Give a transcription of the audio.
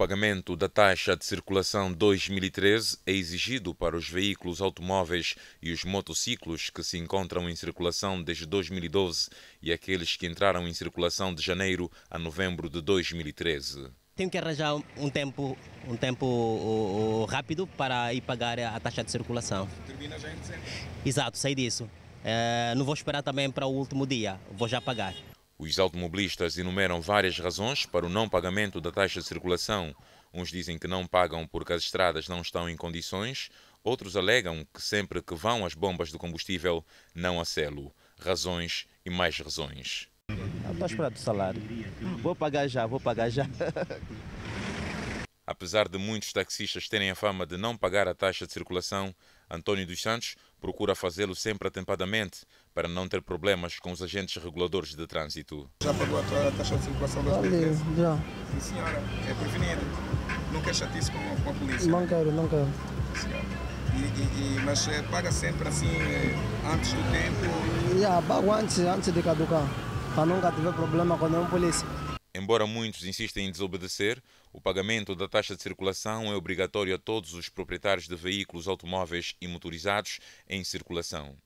pagamento da taxa de circulação 2013 é exigido para os veículos automóveis e os motociclos que se encontram em circulação desde 2012 e aqueles que entraram em circulação de janeiro a novembro de 2013 tenho que arranjar um tempo, um tempo rápido para ir pagar a taxa de circulação. Termina já em dezembro. Exato, sei disso. Eh, não vou esperar também para o último dia, vou já pagar. Os automobilistas enumeram várias razões para o não pagamento da taxa de circulação. Uns dizem que não pagam porque as estradas não estão em condições, outros alegam que sempre que vão as bombas de combustível não há selo. Razões e mais razões. Estou tá esperando o salário. Vou pagar já, vou pagar já. Apesar de muitos taxistas terem a fama de não pagar a taxa de circulação, António dos Santos procura fazê-lo sempre atempadamente para não ter problemas com os agentes reguladores de trânsito. Já pagou a taxa de circulação das BTS? Já. Sim, senhora. É prevenida. Não é quer chatice com, com a polícia? Não quero, não quero. Senhora. E, e, e, mas eh, paga sempre assim, eh, antes do tempo? Já, pago antes, antes de caducar, para nunca tiver problema com nenhum é polícia. Embora muitos insistem em desobedecer, o pagamento da taxa de circulação é obrigatório a todos os proprietários de veículos automóveis e motorizados em circulação.